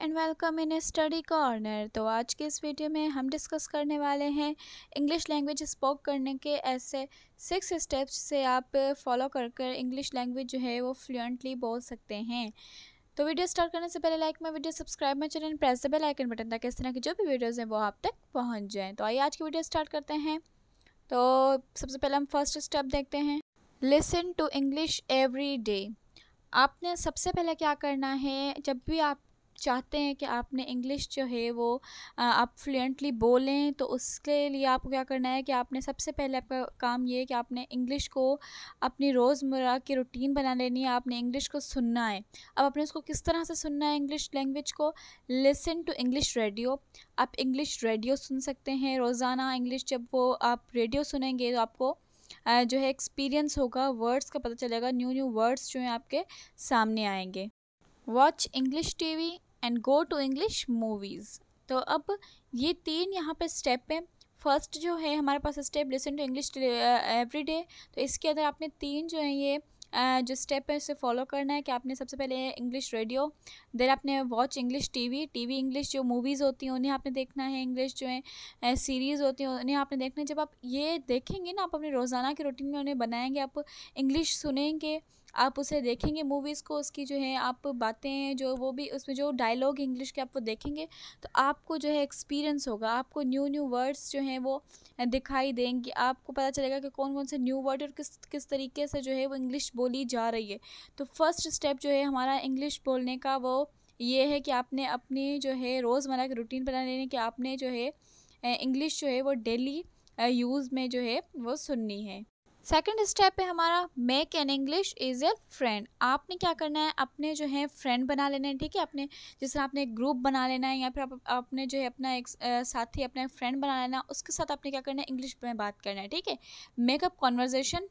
and welcome in study corner तो आज के इस वीडियो में हम डिस्कस करने वाले हैं इंग्लिश लैंग्वेज स्पोक करने के ऐसे सिक्स स्टेप्स से आप फॉलो कर कर इंग्लिश लैंग्वेज जो है वो फ्लुएंटली बोल सकते हैं तो वीडियो स्टार्ट करने से पहले लाइक में वीडियो सब्सक्राइब में channel press the bell icon button ताकि इस तरह की जो भी वीडियोज़ हैं वो आप तक पहुँच जाएँ तो आइए आज की वीडियो स्टार्ट करते हैं तो सबसे पहले हम फर्स्ट स्टेप देखते हैं listen to English every day आपने सबसे पहले क्या करना है जब भी आप चाहते हैं कि आपने इंग्लिश जो है वो आप फ्लुएंटली बोलें तो उसके लिए आपको क्या करना है कि आपने सबसे पहले आपका काम ये है कि आपने इंग्लिश को अपनी रोज़मर्रा की रूटीन बना लेनी है आपने इंग्लिश को सुनना है अब आपने उसको किस तरह से सुनना है इंग्लिश लैंग्वेज को लिसन टू इंग्लिश रेडियो आप इंग्लिश रेडियो सुन सकते हैं रोज़ाना इंग्लिश जब वो आप रेडियो सुनेंगे तो आपको जो है एक्सपीरियंस होगा वर्ड्स का पता चलेगा न्यू न्यू वर्ड्स जो हैं आपके सामने आएंगे watch English TV and go to English movies तो अब ये तीन यहाँ पे स्टेप हैं फर्स्ट जो है हमारे पास step listen to English every day तो इसके अंदर आपने तीन जो है ये uh, जो स्टेप है उसे फॉलो करना है कि आपने सबसे पहले इंग्लिश रेडियो देन आपने watch English TV TV English जो मूवीज़ होती हैं उन्हें आपने देखना है इंग्लिश जो है सीरीज़ uh, होती हैं उन्हें आपने देखना है जब आप ये देखेंगे ना आप अपने रोज़ाना के रूटीन में उन्हें बनाएंगे आप इंग्लिश सुनेंगे आप उसे देखेंगे मूवीज़ को उसकी जो है आप बातें जो वो भी उसमें जो डायलॉग इंग्लिश के आप वो देखेंगे तो आपको जो है एक्सपीरियंस होगा आपको न्यू न्यू वर्ड्स जो हैं वो दिखाई देंगे आपको पता चलेगा कि कौन कौन से न्यू वर्ड और किस किस तरीके से जो है वो इंग्लिश बोली जा रही है तो फर्स्ट स्टेप जो है हमारा इंग्लिश बोलने का वो ये है कि आपने अपनी जो है रोज़मर्रा की रूटीन बना लेने कि आपने जो है इंग्लिश जो है वो डेली यूज़ में जो है वो सुननी है सेकेंड स्टेप है हमारा make an English is your friend आपने क्या करना है अपने जो है फ्रेंड बना लेना है ठीक है अपने जिस तरह आपने एक ग्रुप बना लेना है या फिर आप आपने जो है अपना एक साथी अपना फ्रेंड बना लेना उसके साथ आपने क्या करना है इंग्लिश में बात करना है ठीक है make up conversation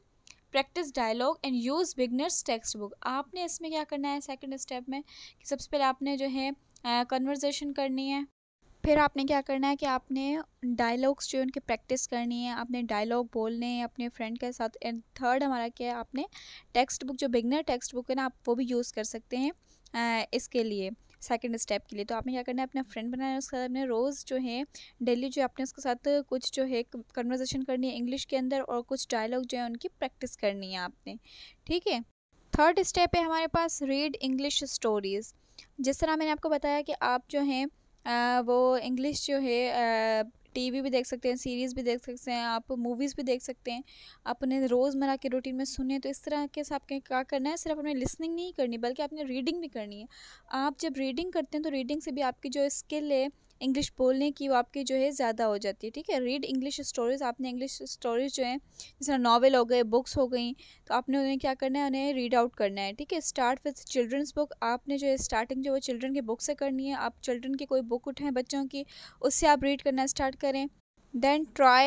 practice dialogue and use beginners textbook आपने इसमें क्या करना है सेकेंड स्टेप में कि सबसे पहले आपने जो है कन्वर्जेशन करनी है फिर आपने क्या करना है कि आपने डायलॉग्स जो उनकी प्रैक्टिस करनी है आपने डायलॉग बोलने हैं अपने फ्रेंड के साथ एंड थर्ड हमारा क्या है आपने टेक्स्ट बुक जो बिगनर टेक्स्ट बुक है ना आप वो भी यूज़ कर सकते हैं इसके लिए सेकेंड स्टेप के लिए तो आपने क्या करना है अपना फ्रेंड बनाना है उसके साथ रोज़ जो है डेली जो आपने उसके साथ कुछ जो है कन्वर्जेशन करनी है इंग्लिश के अंदर और कुछ डायलॉग जो है उनकी प्रैक्टिस करनी है आपने ठीक है थर्ड स्टेप है हमारे पास रीड इंग्लिश स्टोरीज़ जिस तरह मैंने आपको बताया कि आप जो हैं वो इंग्लिश जो है टीवी भी देख सकते हैं सीरीज़ भी देख सकते हैं आप मूवीज़ भी देख सकते हैं अपने रोज़मर्रा के रूटीन में सुने तो इस तरह के साथ आपके क्या करना है सिर्फ अपने लिसनिंग नहीं करनी बल्कि आपने रीडिंग भी करनी है आप जब रीडिंग करते हैं तो रीडिंग से भी आपकी जो स्किल है इंग्लिश बोलने की वो आपकी जो है ज़्यादा हो जाती है ठीक है रीड इंग्लिश स्टोरीज़ आपने इंग्लिश स्टोरीज़ जो हैं जैसे नावल हो गए बुक्स हो गई तो आपने उन्हें क्या करना है उन्हें रीड आउट करना है ठीक है स्टार्ट विथ चिल्ड्रंस बुक आपने जो है स्टार्टिंग जो है चिल्ड्रन की बुक से करनी है आप चिल्ड्रन की कोई बुक उठाएँ बच्चों की उससे आप रीड करना स्टार्ट करें then try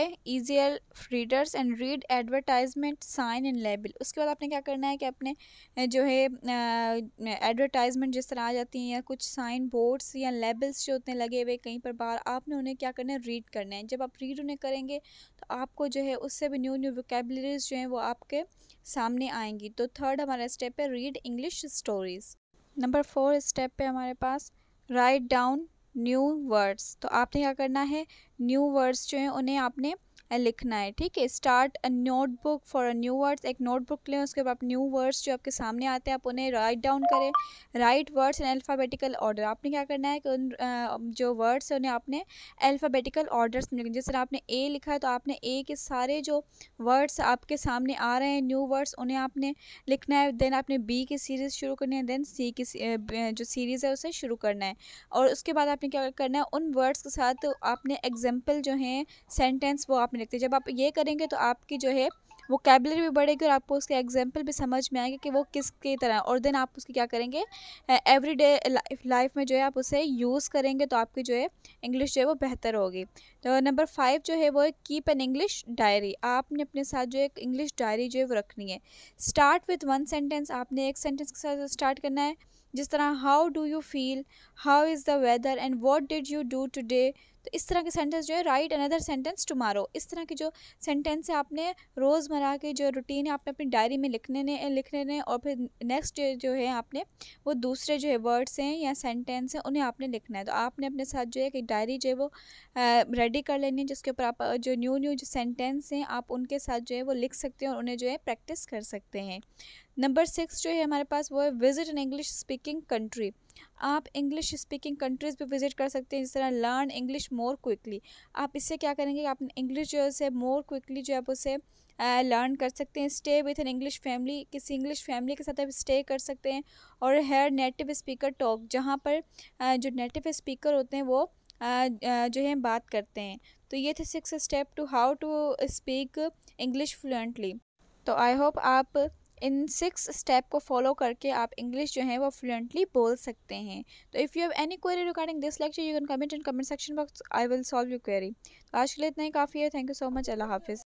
L readers and read advertisement sign and label उसके बाद आपने क्या करना है कि अपने जो है एडवर्टाइजमेंट जिस तरह आ जाती हैं या कुछ साइन बोर्ड्स या लेबल्स जो होते हैं लगे हुए कहीं पर बाहर आपने उन्हें क्या करना है रीड करना है जब आप रीड उन्हें करेंगे तो आपको जो है उससे भी न्यू न्यू वोकेबलरीज जो हैं वो आपके सामने आएंगी तो थर्ड हमारा स्टेप है read English stories number four step पे हमारे पास राइट डाउन न्यू वर्ड्स तो आपने क्या करना है न्यू वर्ड्स जो हैं उन्हें आपने लिखना है ठीक है start a notebook for a new words एक नोट बुक लें उसके बाद न्यू वर्ड्स जो आपके सामने आते हैं आप उन्हें राइट डाउन करें write words in alphabetical order आपने क्या करना है कि उन जो वर्ड्स हैं उन्हें आपने अल्फ़ाबेटिकल ऑर्डर्स में लिखना जिस तरह आपने ए लिखा है तो आपने ए के सारे जो वर्ड्स आपके सामने आ रहे हैं न्यू वर्ड्स उन्हें आपने लिखना है देन आपने बी की सीरीज़ शुरू करनी है देन सी की जो सीरीज़ है उसे शुरू करना है और उसके बाद आपने क्या करना है उन वर्ड्स के साथ आपने एग्जाम्पल जो हैं सेंटेंस वो आप में लिखते हैं जब आप ये करेंगे तो आपकी जो है वो कैबलरी भी बढ़ेगी और आपको उसके एग्जाम्पल भी समझ में आएंगे कि वो किस की तरह और देन आप उसकी क्या करेंगे एवरी डे लाइफ लाइफ में जो है आप उसे यूज़ करेंगे तो आपकी जो है इंग्लिश जो है वो बेहतर होगी तो नंबर फाइव जो है वो है कीप एन इंग्लिश डायरी आपने अपने साथ जो एक इंग्लिश डायरी जो है वो रखनी है स्टार्ट विथ वन सेंटेंस आपने एक सेंटेंस के साथ स्टार्ट करना है जिस तरह how do you feel how is the weather and what did you do today तो इस तरह के सेंटेंस जो है राइट अनदर सेंटेंस टुमारो इस तरह के जो सेंटेंस है आपने रोज़मर्रा के जो रूटीन है आपने अपनी डायरी में लिखने ने लिखने ने और फिर नेक्स्ट जो है आपने वो दूसरे जो है वर्ड्स हैं या सेंटेंस हैं उन्हें आपने लिखना है तो आपने अपने साथ जो है एक डायरी जो है वो रेडी कर लेनी है जिसके ऊपर आप जो न्यू न्यू जो सेंटेंस हैं आप उनके साथ जो है वो लिख सकते हैं और उन्हें जो है प्रैक्टिस कर सकते हैं नंबर सिक्स जो है हमारे पास वो है visit in English speaking country आप इंग्लिश स्पीकिंग कंट्रीज़ भी विजिट कर सकते हैं जिस तरह लर्न इंग्लिश मोर क्विकली आप इससे क्या करेंगे आप इंग्लिश जो है मोर क्विकली जो है आप उसे लर्न कर सकते हैं stay with an English family किसी इंग्लिश फैमिली के साथ आप स्टे कर सकते हैं और हेयर नेटिव स्पीकर टॉक जहाँ पर जो नेटिव स्पीकर होते हैं वो जो है बात करते हैं तो ये थे six step to how to speak English fluently तो आई होप आप इन सिक्स स्टेप को फॉलो करके आप इंग्लिश जो है वो फ्लुएंटली बोल सकते हैं तो if you have any query regarding this lecture you can comment in comment section box I will solve you query तो आज के लिए इतना ही काफ़ी है थैंक यू सो मच अल्लाह हाफिज़